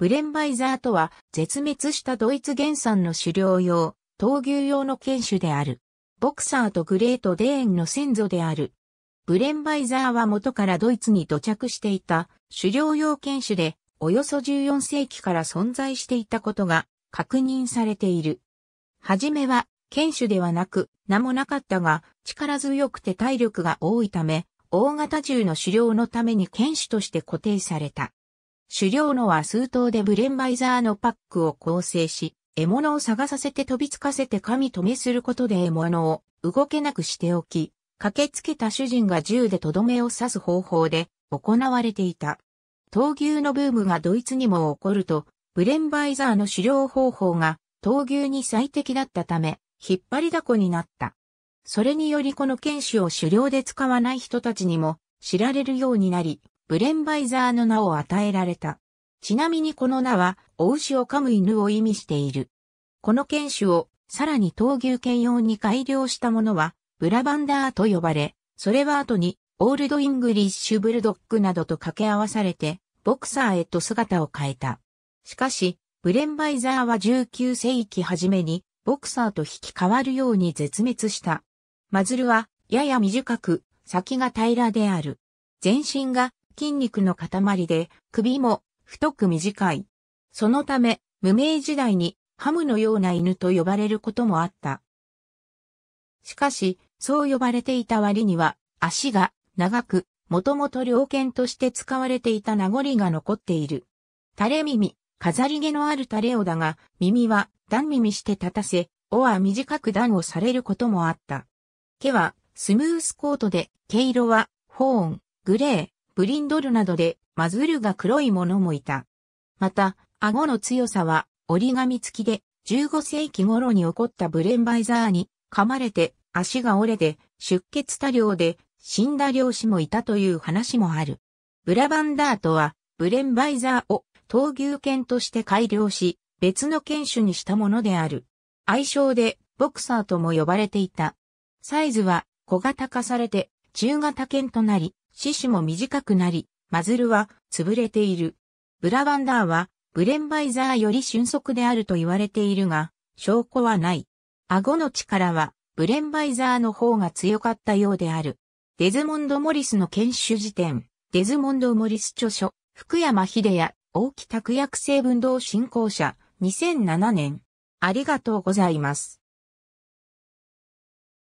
ブレンバイザーとは、絶滅したドイツ原産の狩猟用、闘牛用の犬種である。ボクサーとグレートデーンの先祖である。ブレンバイザーは元からドイツに土着していた狩猟用犬種で、およそ14世紀から存在していたことが確認されている。はじめは、犬種ではなく、名もなかったが、力強くて体力が多いため、大型銃の狩猟のために犬種として固定された。狩猟のは数頭でブレンバイザーのパックを構成し、獲物を探させて飛びつかせて神止めすることで獲物を動けなくしておき、駆けつけた主人が銃でとどめを刺す方法で行われていた。闘牛のブームがドイツにも起こると、ブレンバイザーの狩猟方法が闘牛に最適だったため、引っ張りだこになった。それによりこの剣士を狩猟で使わない人たちにも知られるようになり、ブレンバイザーの名を与えられた。ちなみにこの名は、お牛を噛む犬を意味している。この犬種を、さらに闘牛犬用に改良したものは、ブラバンダーと呼ばれ、それは後に、オールドイングリッシュブルドッグなどと掛け合わされて、ボクサーへと姿を変えた。しかし、ブレンバイザーは19世紀初めに、ボクサーと引き換わるように絶滅した。マズルは、やや短く、先が平らである。全身が筋肉の塊で、首も太く短い。そのため、無名時代にハムのような犬と呼ばれることもあった。しかし、そう呼ばれていた割には、足が長く、もともと猟犬として使われていた名残が残っている。垂れ耳、飾り毛のある垂れ尾だが、耳は段耳して立たせ、尾は短く段をされることもあった。毛はスムースコートで、毛色は、ホーン、グレー、ブリンドルなどでマズルが黒いものもいた。また、顎の強さは折り紙付きで15世紀頃に起こったブレンバイザーに噛まれて足が折れて出血多量で死んだ漁師もいたという話もある。ブラバンダートはブレンバイザーを闘牛犬として改良し別の犬種にしたものである。愛称でボクサーとも呼ばれていた。サイズは小型化されて中型犬となり、四肢も短くなり、マズルは潰れている。ブラバンダーはブレンバイザーより俊足であると言われているが、証拠はない。顎の力はブレンバイザーの方が強かったようである。デズモンド・モリスの研修辞典、デズモンド・モリス著書、福山秀也、大木拓薬成分動振興者、2007年。ありがとうございます。